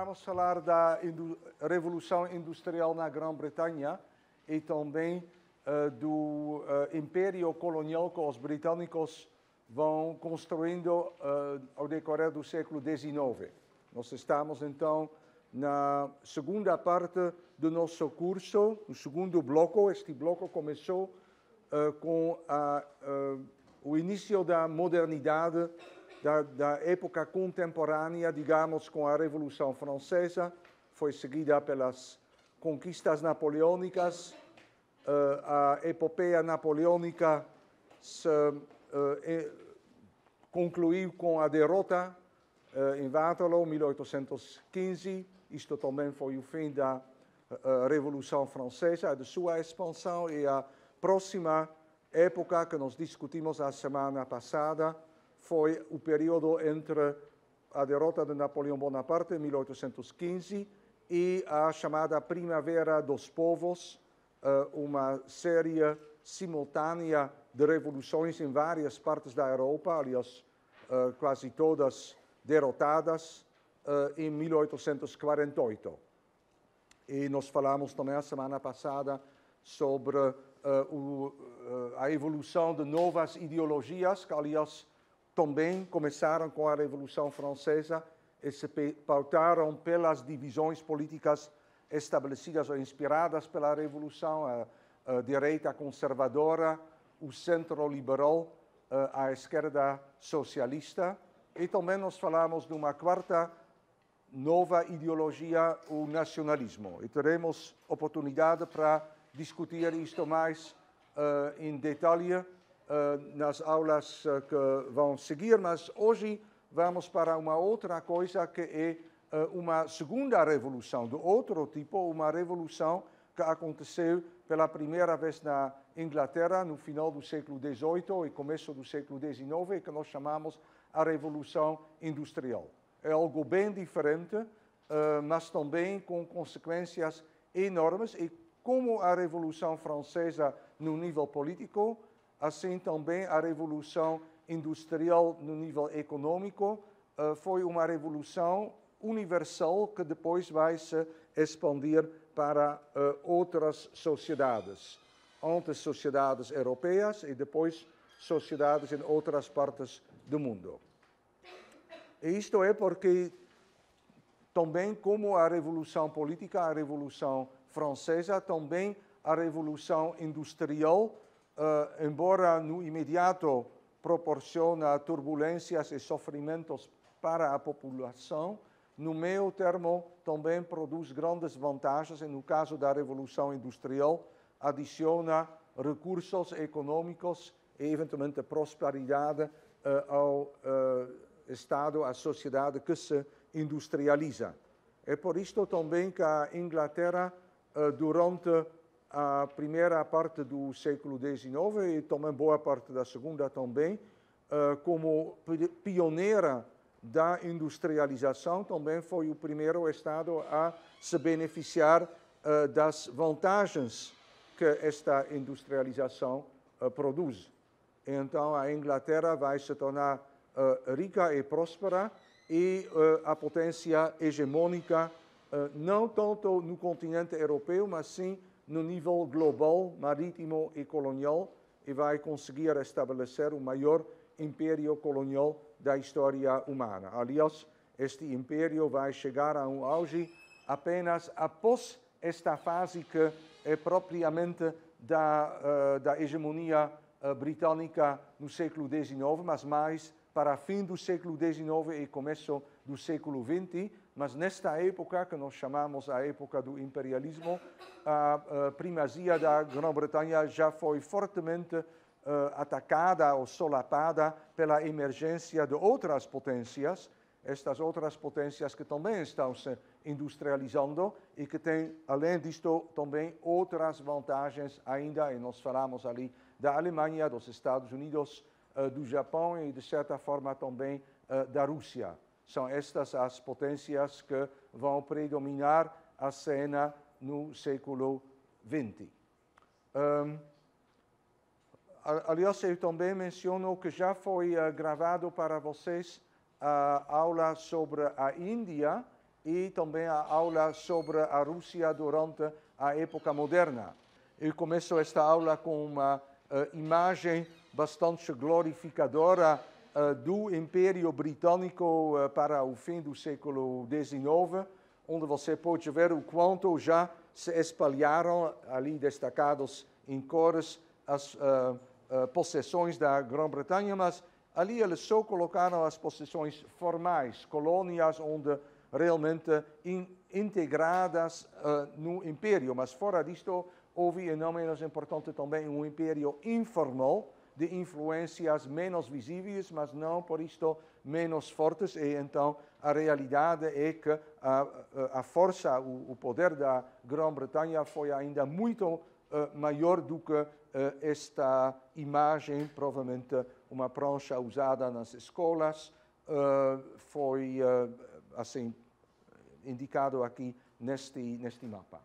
vamos falar da Revolução Industrial na Grã-Bretanha e também uh, do uh, Império Colonial que os britânicos vão construindo uh, ao decorrer do século XIX. Nós estamos, então, na segunda parte do nosso curso, no segundo bloco. Este bloco começou com a, o início da modernidade da, da época contemporânea, digamos, com a Revolução Francesa, foi seguida pelas conquistas napoleônicas, uh, a epopeia napoleônica se uh, concluiu com a derrota uh, em Waterloo, 1815. Isto também foi o fim da Revolução Francesa, de sua expansão e a próxima época que nós discutimos a semana passada, foi o período entre a derrota de Napoleão Bonaparte, em 1815, e a chamada Primavera dos Povos, eh, uma série simultânea de revoluções em várias partes da Europa, aliás, eh, quase todas derrotadas, eh, em 1848. E nós falamos também a semana passada sobre a evolução de novas ideologias que, aliás, também começaram com a Revolução Francesa e se pautaram pelas divisões políticas estabelecidas ou inspiradas pela Revolução, a, a direita conservadora, o centro liberal, a, a esquerda socialista. E também nós falamos de uma quarta nova ideologia, o nacionalismo. E teremos oportunidade para discutir isto mais uh, em detalhe eh, nas aulas eh, que vão seguir, mas hoje vamos para uma outra coisa que é eh, uma segunda revolução, de outro tipo, uma revolução que aconteceu pela primeira vez na Inglaterra no final do século XVIII e começo do século XIX, que nós chamamos a Revolução Industrial. É algo bem diferente, mas também com consequências enormes. E como a Revolução Francesa no nível político, assim também a revolução industrial no nível econômico uh, foi uma revolução universal que depois vai se expandir para uh, outras sociedades. Antes sociedades europeias e depois sociedades em outras partes do mundo. E isto é porque também como a revolução política, a revolução francesa, também a revolução industrial uh, embora no imediato proporciona turbulências e sofrimentos para a população, no meio termo também produz grandes vantagens e, no caso da Revolução Industrial, adiciona recursos econômicos e, eventualmente, prosperidade uh, ao uh, Estado, à sociedade que se industrializa. É por isto também que a Inglaterra, uh, durante a primeira parte do século XIX e também boa parte da segunda também, eh, como pioneira da industrialização, também foi o primeiro Estado a se beneficiar eh, das vantagens que esta industrialização eh, produz. Então, a Inglaterra vai se tornar rica e próspera e a potência hegemônica, não tanto no continente europeu, mas sim no nível global, marítimo e colonial e vai conseguir estabelecer o maior império colonial da história humana. Aliás, este império vai chegar a um auge apenas após esta fase que é propriamente da, uh, da hegemonia uh, britânica no século XIX, mas mais para fim do século XIX e começo do século XX, mas nesta época, que nós chamamos a época do imperialismo, a, a primazia da Grã-Bretanha já foi fortemente uh, atacada ou solapada pela emergência de outras potências, estas outras potências que também estão se industrializando e que têm, além disto, também outras vantagens ainda, e nós falamos ali da Alemanha, dos Estados Unidos, eh, do Japão e, de certa forma, também eh, da Rússia. São estas as potências que vão predominar a cena no século XX. Um, aliás, eu também menciono que já foi uh, gravado para vocês a aula sobre a Índia e também a aula sobre a Rússia durante a época moderna. Eu começo esta aula com uma uh, imagem bastante glorificadora eh, do Império Britânico eh, para o fim do século XIX, onde você pode ver o quanto já se espalharam ali destacados em cores as uh, uh, possessões da Grã-Bretanha, mas ali eles só colocaram as possessões formais, colônias onde realmente in, integradas uh, no império, mas fora disto houve, e não menos importante também, um império informal, de influências menos visíveis, mas não por isto menos fortes. E então a realidade é que a, a força, o, o, poder da Grã-Bretanha foi ainda muito uh, maior do que uh, esta imagem, provavelmente uma prancha usada nas escolas, uh, foi assim indicado aqui neste, neste mapa.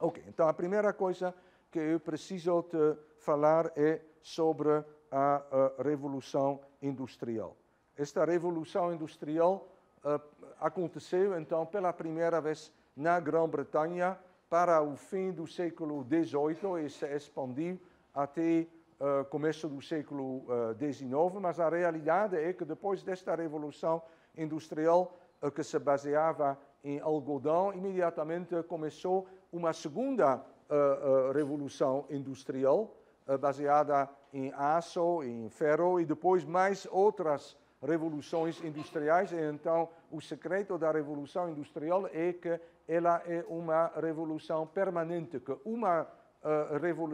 Ok, então a primeira coisa que eu preciso te falar é sobre a, a Revolução Industrial. Esta Revolução Industrial uh, aconteceu, então, pela primeira vez na Grã-Bretanha, para o fim do século XVIII e se expandiu até uh, começo do século XIX, eh, mas a realidade é que depois desta revolução industrial uh, que se baseava em algodão, imediatamente começou uma segunda uh, revolução industrial eh, baseada em aço, em ferro e depois mais outras revoluções industriais. E então, o secreto da revolução industrial é que ela é uma revolução permanente, que uma uh, eh, revol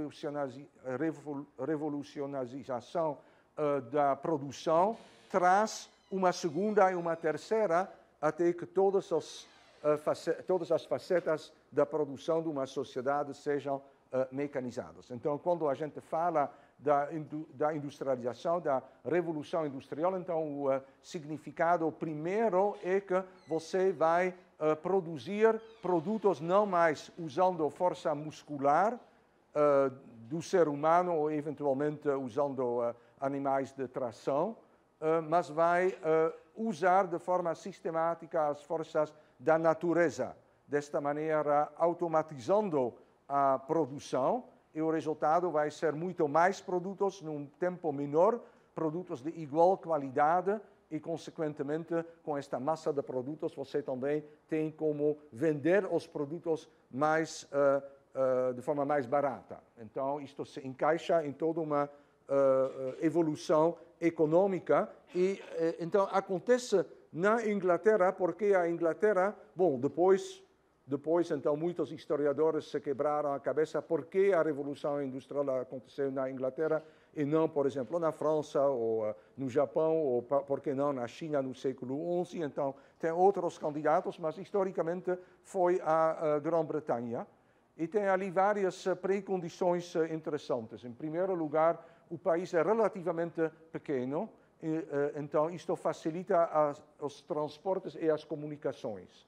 revolucionarização uh, eh, da produção traz uma segunda e uma terceira até que todas as, uh, todas as facetas da produção de uma sociedade sejam uh, mecanizados. Então, quando a gente fala da, da industrialização, da revolução industrial, então o uh, significado primeiro é que você vai uh, produzir produtos não mais usando força muscular do ser humano ou eventualmente usando animais de tração, mas vai usar de forma sistemática as forças da natureza. Desta maneira, automatizando a produção e o resultado vai ser muito mais produtos num tempo menor, produtos de igual qualidade e, consequentemente, com esta massa de produtos, você também tem como vender os produtos mais, uh, uh, de forma mais barata. Então, isto se encaixa em toda uma uh, evolução econômica e, então, acontece na Inglaterra, porque a Inglaterra, bom, depois depois, então, muitos historiadores se quebraram a cabeça por que a Revolução Industrial aconteceu na Inglaterra e não, por exemplo, na França ou uh, no Japão, ou por que não na China no século XI. Então, tem outros candidatos, mas historicamente foi a, a eh, Grã-Bretanha. E tem ali várias eh, precondições interessantes. Em primeiro lugar, o país é relativamente pequeno, e, uh, então isto facilita as, os transportes e as comunicações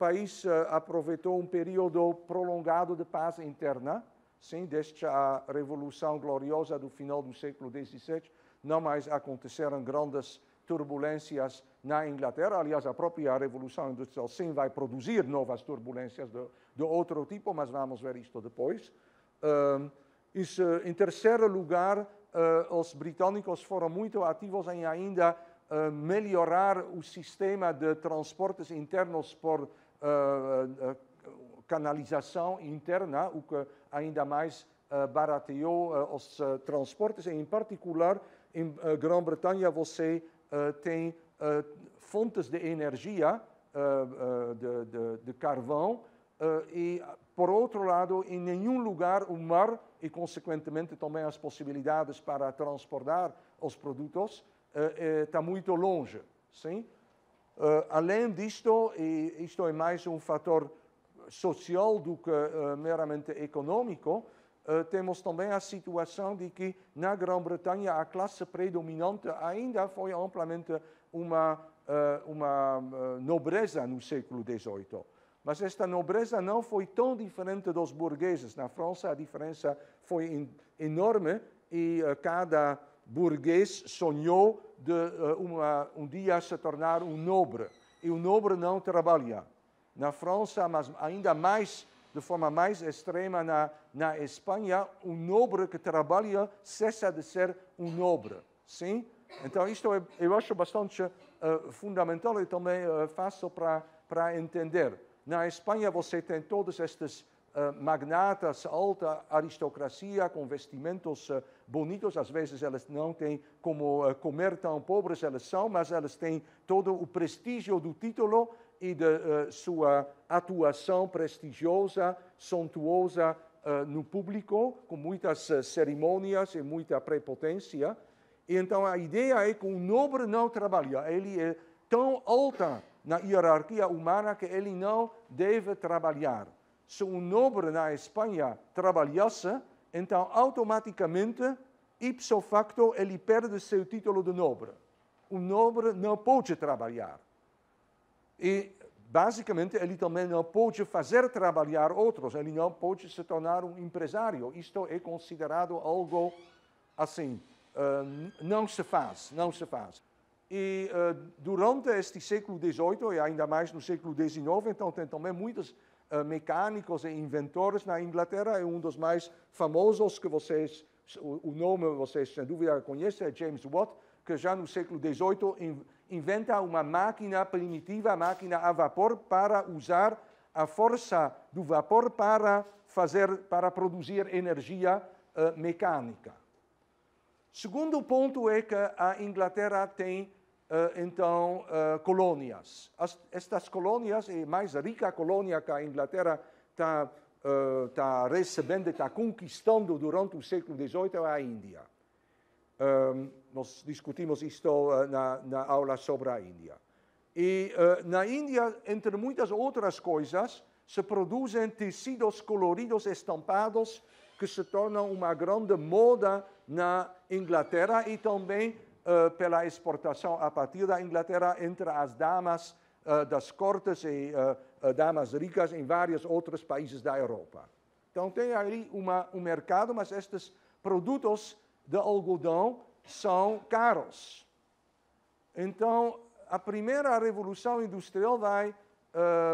país eh, aproveitou um período prolongado de paz interna, sim, desde a Revolução Gloriosa do final do século XVII, não mais aconteceram grandes turbulências na Inglaterra. Aliás, a própria Revolução Industrial, sim, vai produzir novas turbulências de, de outro tipo, mas vamos ver isto depois. isso, ehm, em terceiro lugar, uh, os britânicos foram muito ativos em ainda uh, melhorar o sistema de transportes internos por canalização interna, o que ainda mais eh, barateou eh, os eh, transportes, e em particular em Grã-Bretanha você tem fontes de energia, de, de, de carvão, e por outro lado, em nenhum lugar o mar e, consequentemente, também as possibilidades para transportar os produtos está muito longe, sim? Eh, além disto, e isto é mais um fator social do que eh, meramente econômico, eh, temos também a situação de que na Grã-Bretanha a classe predominante ainda foi amplamente uma, uma nobreza no século XVIII. Mas esta nobreza não foi tão diferente dos burgueses. Na França a diferença foi enorme e cada burguês sonhou de eh, uma, um dia se tornar um nobre. E o nobre não trabalha. Na França, mas ainda mais, de forma mais extrema, na, na Espanha, o um nobre que trabalha cessa de ser um nobre. Sim? Então, isto é, eu acho bastante uh, fundamental e também uh, fácil para entender. Na Espanha, você tem todos estes eh, magnatas, alta aristocracia, com vestimentos eh, bonitos. Às vezes elas não têm como eh, comer tão pobres elas são, mas elas têm todo o prestígio do título e de sua atuação prestigiosa, suntuosa no público, com muitas cerimônias e muita prepotência. E então a ideia é que o nobre não trabalha, ele é tão alta na hierarquia humana que ele não deve trabalhar se um nobre na Espanha trabalhasse, então automaticamente, ipso facto, ele perde seu título de nobre. Um nobre não pode trabalhar. E, basicamente, ele também não pode fazer trabalhar outros, ele não pode se tornar um empresário. Isto é considerado algo assim, uh, não se faz, não se faz. E uh, durante este século XVIII, e ainda mais no século XIX, então tem também muitas eh, mecânicos e inventores na Inglaterra, é um dos mais famosos que vocês, o nome vocês sem dúvida conhecem, é James Watt, que já no século XVIII inventa uma máquina primitiva, máquina a vapor, para usar a força do vapor para fazer, para produzir energia uh, mecânica. Segundo ponto é que a Inglaterra tem eh, então, eh, colônias. As, estas colônias, e mais rica colônia que a Inglaterra está eh, tá recebendo, está conquistando durante o século XVIII, é a Índia. Um, ehm, nós discutimos isto na, na, aula sobre a Índia. E na Índia, entre muitas outras coisas, se produzem tecidos coloridos estampados que se tornam uma grande moda na Inglaterra e também eh, pela exportação a partir da Inglaterra entre as damas uh, das cortes e eh, damas ricas em vários outros países da Europa. Então tem ali uma, um mercado, mas estes produtos de algodão são caros. Então a primeira revolução industrial vai,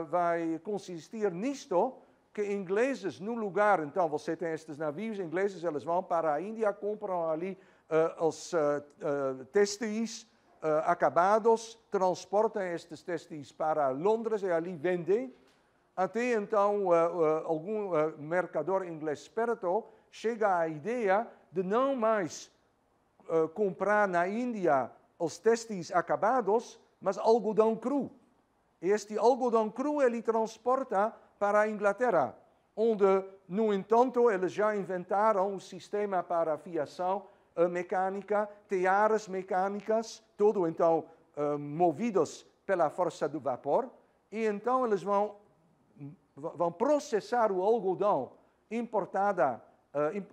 vai consistir nisto, que ingleses no lugar, então você tem estes navios ingleses, eles vão para a Índia, compram ali os eh, têxteis eh, eh, acabados, transportam estes testes para Londres e ali vendem. Até então, algum mercador inglês esperto chega à ideia de não mais comprar na Índia os testes acabados, mas algodão cru. Este algodão cru ele transporta para a Inglaterra, onde, no entanto, eles já inventaram um sistema para fiação a mecânica, teares mecânicas, tudo então uh, movidos pela força do vapor, e então eles vão, vão processar o algodão importada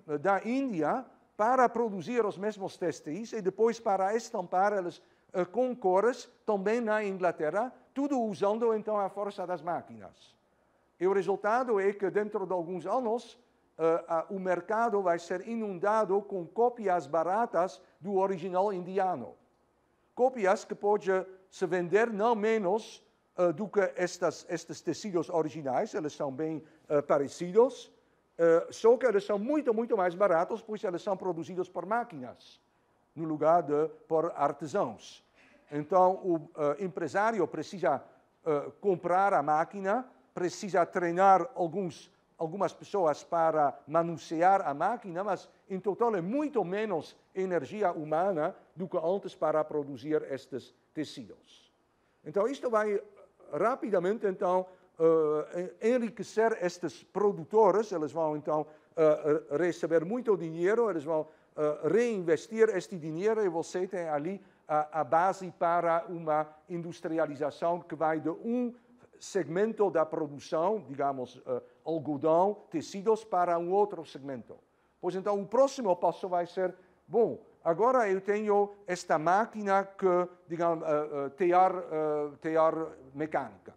uh, da Índia para produzir os mesmos testes e depois para estampar eles uh, com cores, também na Inglaterra, tudo usando então a força das máquinas. E o resultado é que dentro de alguns anos, uh, uh, o mercado vai ser inundado com cópias baratas do original indiano. Cópias que pode se vender não menos uh, do que estas, estes tecidos originais, eles são bem eh, parecidos, só que eles são muito, muito mais baratos, pois eles são produzidos por máquinas, no lugar de por artesãos. Então, o empresário precisa comprar a máquina, precisa treinar alguns algumas pessoas para manusear a máquina, mas em total é muito menos energia humana do que antes para produzir estes tecidos. Então, isto vai rapidamente então uh, enriquecer estes produtores, eles vão então uh, receber muito dinheiro, eles vão uh, reinvestir este dinheiro e você tem ali a, a base para uma industrialização que vai de um segmento da produção, digamos, eh, algodão, tecidos, para um outro segmento. Pois então, o próximo passo vai ser: bom, agora eu tenho esta máquina que, digamos, uh, tear, tear mecânica.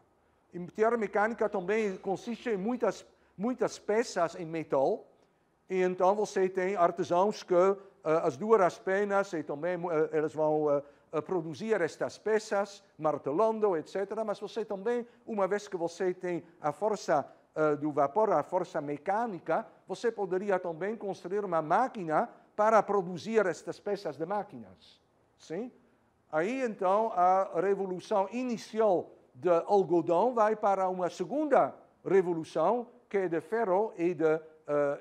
E tear mecânica também consiste em muitas, muitas peças em metal. E então você tem artesãos que uh, as duas penas e também uh, vão uh, produzir estas peças, martelando, etc. Mas você também, uma vez que você tem a força uh, do vapor, a força mecânica, você poderia também construir uma máquina para produzir estas peças de máquinas. Sim? Aí, então, a revolução inicial de algodão vai para uma segunda revolução, que é de ferro e de, uh,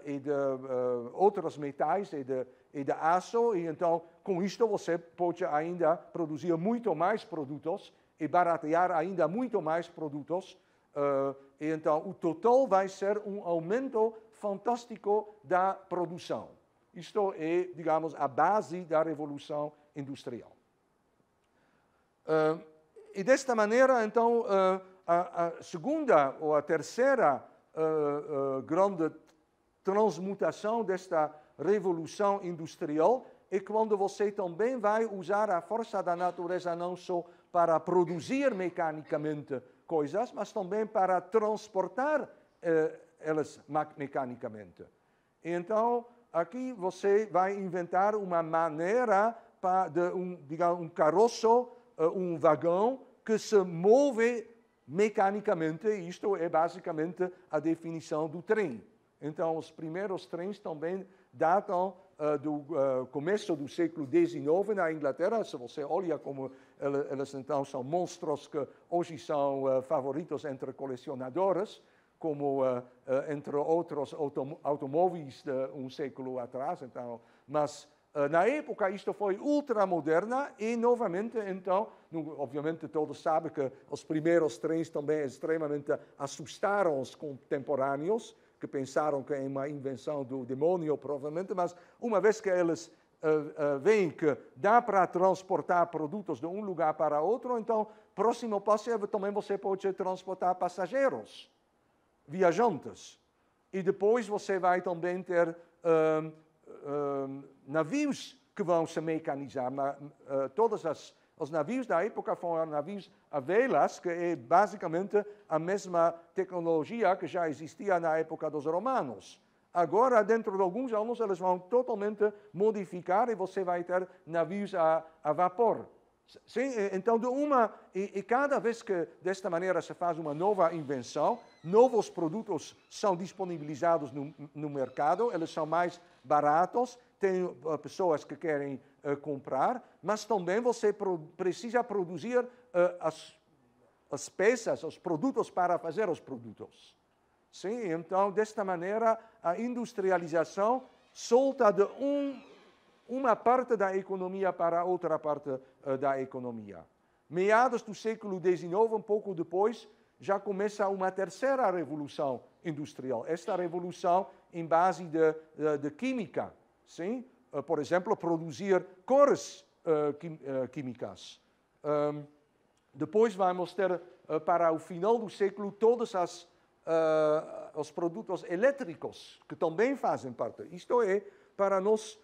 e de uh, outros metais, e de, e de aço. E, então, com isto, você pode ainda produzir muito mais produtos e baratear ainda muito mais produtos. Uh, e então, o total vai ser um aumento fantástico da produção. Isto é, digamos, a base da revolução industrial. Uh, e desta maneira, então, uh, a, a, segunda ou a terceira grande transmutação desta revolução industrial e quando você também vai usar a força da natureza não só para produzir mecanicamente coisas, mas também para transportar eh, elas mecanicamente. Então, aqui você vai inventar uma maneira para de um, digamos, um carroço, eh, um vagão que se move mecanicamente. Isto é basicamente a definição do trem. Então, os primeiros trens também datam eh, do uh, começo do século XIX na Inglaterra, se você olha como eles, eles então são monstros que hoje são eh, favoritos entre colecionadores, como entre outros autom automóveis de um século atrás. Então, mas na época isto foi ultramoderna e novamente então, obviamente todos sabem que os primeiros trens também extremamente assustaram os contemporâneos, que pensaram que é uma invenção do demônio, provavelmente, mas uma vez que eles uh, uh, veem que dá para transportar produtos de um lugar para outro, então, próximo passo é também você pode transportar passageiros, viajantes. E depois você vai também ter uh, navios que vão se mecanizar. Mas, todas as os navios da época foram navios a velas, que é basicamente a mesma tecnologia que já existia na época dos romanos. Agora, dentro de alguns anos, eles vão totalmente modificar e você vai ter navios a, a vapor. Sim, então, de uma, e, e, cada vez que desta maneira se faz uma nova invenção, novos produtos são disponibilizados no, no mercado, eles são mais baratos, tem eh, pessoas que querem uh, comprar, mas também você pro, precisa produzir uh, as, as peças, os produtos para fazer os produtos. Sim, então, desta maneira, a industrialização solta de um, uma parte da economia para outra parte uh, da economia. Meados do século XIX, um pouco depois, já começa uma terceira revolução industrial. Esta revolução em base de, de, eh, de química, sim? Eh, por exemplo produzir cores eh, eh, químicas. Um, ehm, depois vamos ter, para o final do século, todos as, os produtos elétricos, que também fazem parte. Isto é, para nós,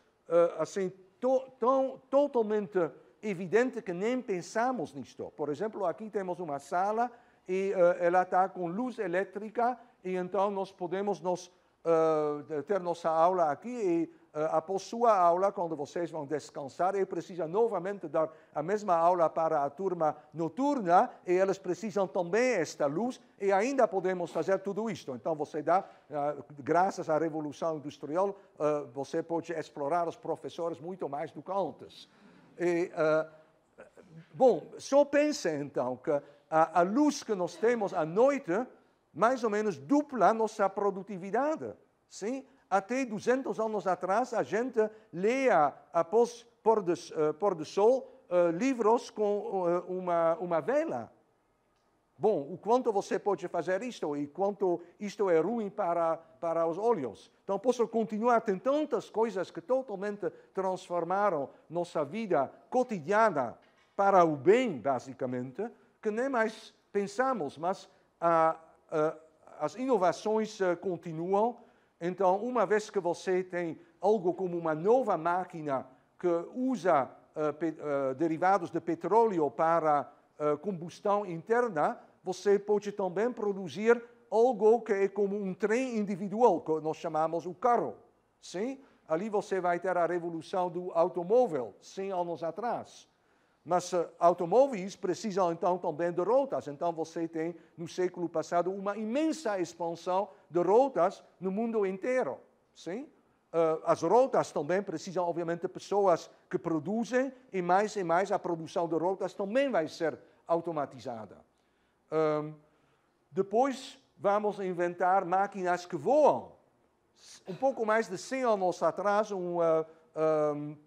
assim, to, tão, totalmente evidente que nem pensamos nisto. Por exemplo, aqui temos uma sala e uh, ela está com luz elétrica e então nós podemos nos, uh, ter nossa aula aqui e após eh, sua aula, quando vocês vão descansar, ele precisa novamente dar a mesma aula para a turma noturna e eles precisam também esta luz e ainda podemos fazer tudo isto. Então você dá, eh, graças à revolução industrial, eh, você pode explorar os professores muito mais do que antes. E, bom, só pense então que a, a luz que nós temos à noite mais ou menos dupla a nossa produtividade. Sim? Até 200 anos atrás, a gente lia, após pôr do, uh, eh, pôr do sol, uh, livros com uh, uma, uma vela. Bom, o quanto você pode fazer isto e quanto isto é ruim para, para os olhos. Então, posso continuar, tem tantas coisas que totalmente transformaram nossa vida cotidiana para o bem, basicamente, que nem mais pensamos, mas as inovações continuam então, uma vez que você tem algo como uma nova máquina que usa uh, pe- uh, derivados de petróleo para uh, combustão interna, você pode também produzir algo que é como um trem individual, que nós chamamos o carro. Sim? Ali você vai ter a revolução do automóvel, 100 anos atrás. Mas uh, eh, automóveis precisam então também de rotas. Então você tem, no século passado, uma imensa expansão de rotas no mundo inteiro. Sim? Uh, as rotas também precisam, obviamente, de pessoas que produzem, e mais e mais a produção de rotas também vai ser automatizada. Um, ehm, depois vamos inventar máquinas que voam. Um pouco mais de 100 anos atrás, um, uh, eh, um ehm,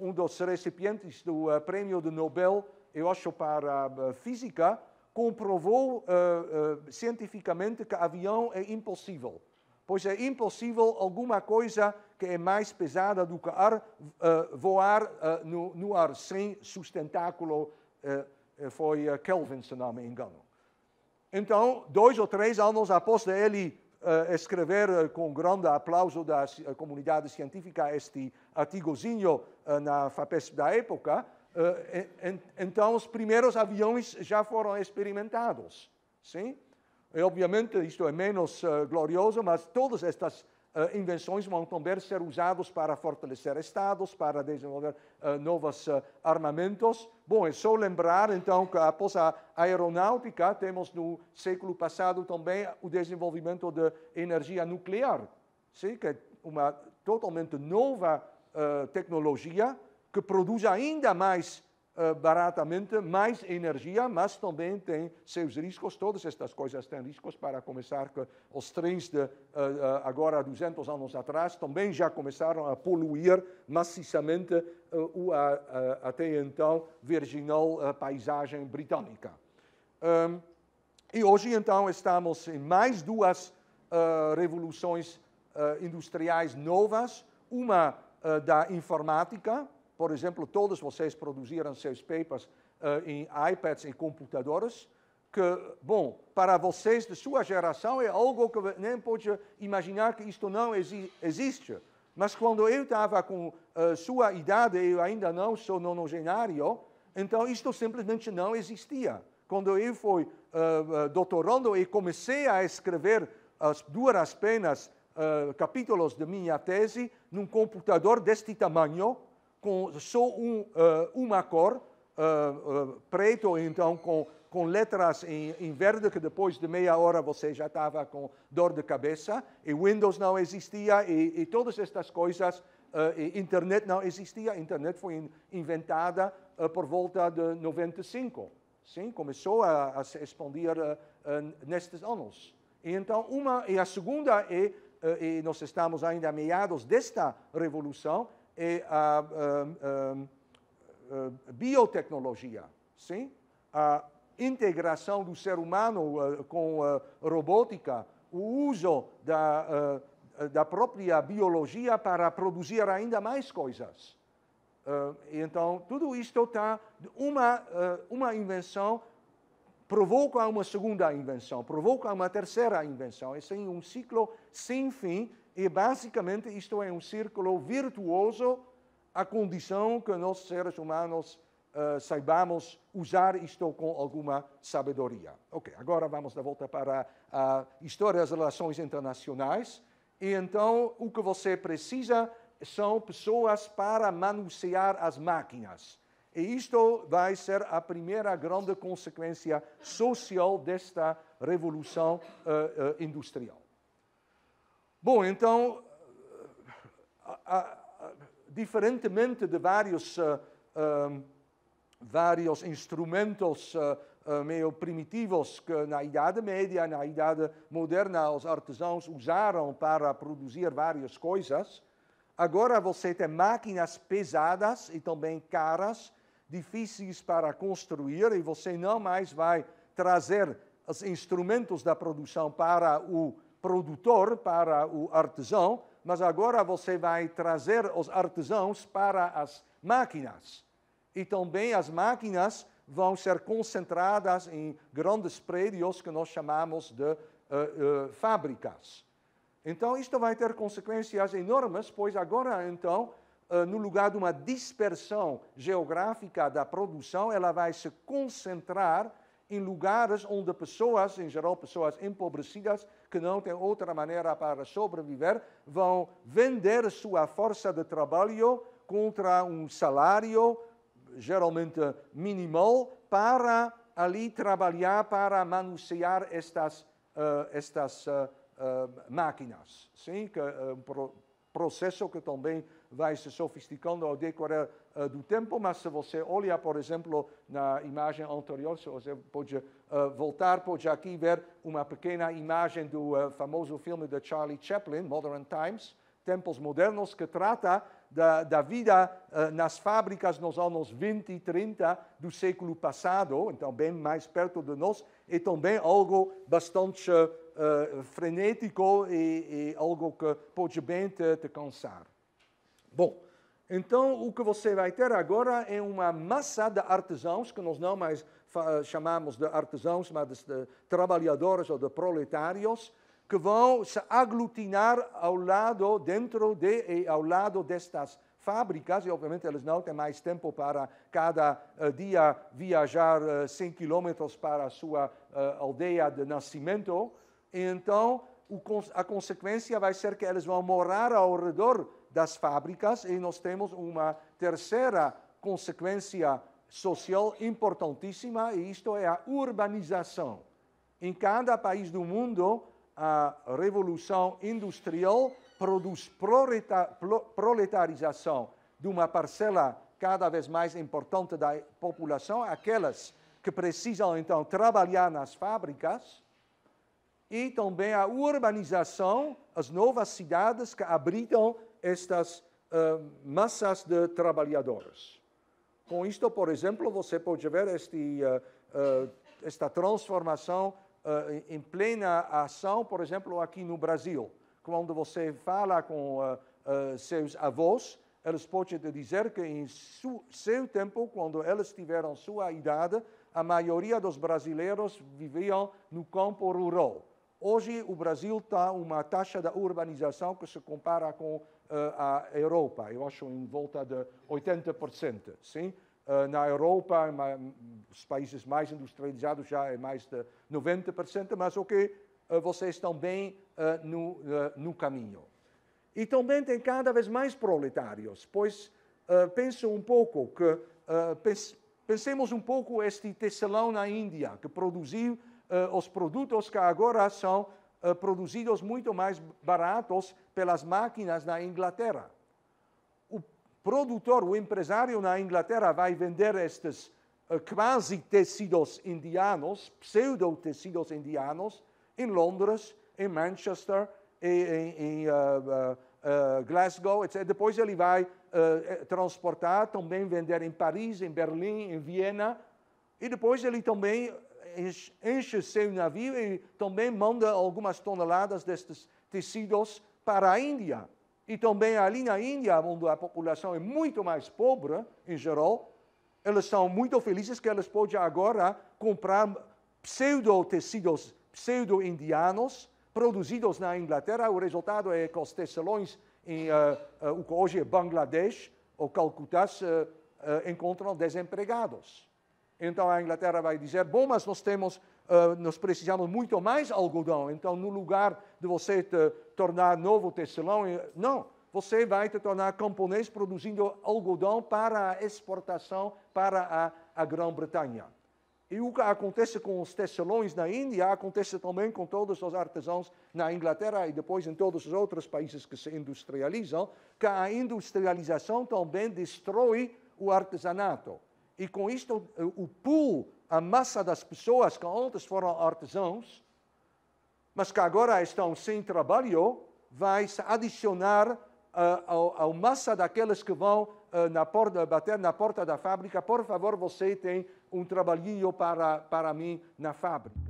um dos recipientes do eh, Prêmio de Nobel, eu acho, para Física, comprovou eh, eh, cientificamente que avião é impossível pois é impossível alguma coisa que é mais pesada do que ar uh, voar uh, no, no, ar sem sustentáculo. Uh, foi Kelvin, se não me engano. Então, dois ou três anos após ele escrever com grande aplauso da comunidade científica este artigozinho eh, na FAPESP da época, eh, então os primeiros aviões já foram experimentados. Sim? E, obviamente, isto é menos eh, glorioso, mas todas estas invenções vão também ser usadas para fortalecer estados, para desenvolver novos armamentos. Bom, é só lembrar, então, que após a aeronáutica, temos no século passado também o desenvolvimento de energia nuclear, sim? que é uma totalmente nova eh, tecnologia que produz ainda mais uh, baratamente mais energia, mas também tem seus riscos. Todas estas coisas têm riscos. Para começar, que os trens de uh, agora 200 anos atrás também já começaram a poluir maciçamente o até então virginal paisagem britânica. Um, e hoje, então, estamos em mais duas revoluções industriais novas. Uma uh, da informática. Por exemplo, todos vocês produziram seus papers uh, em iPads e computadores. Que, bom, para vocês de sua geração é algo que nem pode imaginar que isto não exi existe. Mas quando eu estava com uh, sua idade, eu ainda não sou nonogenário, então isto simplesmente não existia. Quando eu fui uh, doutorando e comecei a escrever as duras penas uh, capítulos de minha tese, num computador deste tamanho, com só um, uh, eh, uma cor, uh, eh, uh, eh, preto, então com, com letras em, em, verde, que depois de meia hora você já estava com dor de cabeça, e Windows não existia, e, e todas estas coisas, internet não existia, a internet foi in, inventada por volta de 95. Sim, começou a, a se expandir nestes anos. E então, uma, e a segunda é eh, e nós estamos ainda a meados desta revolução, é a, ehm, ehm, eh, biotecnologia, sim? A integração do ser humano eh, com a robótica, o uso da, da própria biologia para produzir ainda mais coisas. então, tudo isto está uma, uma invenção provoca uma segunda invenção, provoca uma terceira invenção. Esse é um ciclo sem fim e, basicamente, isto é um círculo virtuoso à condição que nós, seres humanos, uh, saibamos usar isto com alguma sabedoria. Ok, agora vamos de volta para a história das relações internacionais. E então, o que você precisa são pessoas para manusear as máquinas. E isto vai ser a primeira grande consequência social desta revolução uh, uh, industrial. Bom, então, eh, diferentemente de vários, um, vários instrumentos meio primitivos que na Idade Média, na Idade Moderna, os artesãos usaram para produzir várias coisas. Agora você tem máquinas pesadas e também caras difíceis para construir e você não mais vai trazer os instrumentos da produção para o produtor, para o artesão, mas agora você vai trazer os artesãos para as máquinas. E também as máquinas vão ser concentradas em grandes prédios que nós chamamos de uh, uh, fábricas. Então, isto vai ter consequências enormes, pois agora, então, ah, no lugar de uma dispersão geográfica da produção, ela vai se concentrar em lugares onde pessoas, em geral pessoas empobrecidas, que não têm outra maneira para sobreviver, vão vender sua força de trabalho contra um salário, geralmente minimal, para ali trabalhar, para manusear estas, uh, estas uh, uh, máquinas. Sim, que é um pro processo que também vai se sofisticando ao decorrer uh, do tempo, mas se você olha, por exemplo, na imagem anterior, se você pode uh, voltar, pode aqui ver uma pequena imagem do uh, famoso filme de Charlie Chaplin, Modern Times, Tempos Modernos, que trata da, da vida nas fábricas nos anos 20 e 30 do século passado, então bem mais perto de nós, e também algo bastante Uh, frenético e, e, algo que pode bem te, te cansar. Bom, então o que você vai ter agora é uma massa de artesãos, que nós não mais chamamos de artesãos, mas de trabalhadores ou de proletários, que vão se aglutinar ao lado, dentro de e ao lado destas fábricas, e obviamente eles não têm mais tempo para cada uh, dia viajar uh, eh, 100 quilômetros para a sua uh, aldeia de nascimento. Então, o, a consequência vai ser que eles vão morar ao redor das fábricas, e nós temos uma terceira consequência social importantíssima, e isto é a urbanização. Em cada país do mundo, a revolução industrial produz proletarização de uma parcela cada vez mais importante da população, aquelas que precisam então trabalhar nas fábricas, e também a urbanização, as novas cidades que abrigam estas uh, massas de trabalhadores. Com isto, por exemplo, você pode ver este, uh, esta transformação em plena ação, por exemplo, aqui no Brasil. Quando você fala com seus avós, eles podem dizer que em su, seu tempo, quando eles tiveram sua idade, a maioria dos brasileiros viviam no campo rural. Hoje, o Brasil está uma taxa de urbanização que se compara com uh, a Europa, eu acho em volta de 80%. Sim? Uh, na Europa, os países mais industrializados já é mais de 90%, mas ok, uh, eh, vocês estão bem no, no caminho. E também tem cada vez mais proletários, pois penso um pouco que, pense, pensemos um pouco este tecelão na Índia, que produziu os produtos que agora são eh, produzidos muito mais baratos pelas máquinas na Inglaterra. O produtor, o empresário na Inglaterra vai vender estes eh, quase tecidos indianos, pseudo tecidos indianos, em Londres, em Manchester, em, em uh, Glasgow, etc. Depois ele vai transportar, também vender em Paris, em Berlim, em Viena, e depois ele também enche seu navio e também manda algumas toneladas destes tecidos para a Índia. E também ali na Índia, onde a população é muito mais pobre, em geral, eles são muito felizes que eles podem agora comprar pseudo-tecidos pseudo-indianos produzidos na Inglaterra. O resultado é que os tecelões em uh, uh, o que hoje é Bangladesh ou Calcutá uh, encontram desempregados. Então a Inglaterra vai dizer: bom, mas nós temos, uh, nós precisamos muito mais algodão. Então, no lugar de você te tornar novo tecelão, eh, não, você vai te tornar camponês produzindo algodão para a exportação para a, a Grã-Bretanha. E o que acontece com os tecelões na Índia acontece também com todos os artesãos na Inglaterra e depois em todos os outros países que se industrializam, que a industrialização também destrói o artesanato e com isto o pool, a massa das pessoas que antes foram artesãos, mas que agora estão sem trabalho, vai se adicionar uh, eh, à massa daqueles que vão uh, na porta, bater na porta da fábrica, por favor, você tem um trabalhinho para, para mim na fábrica.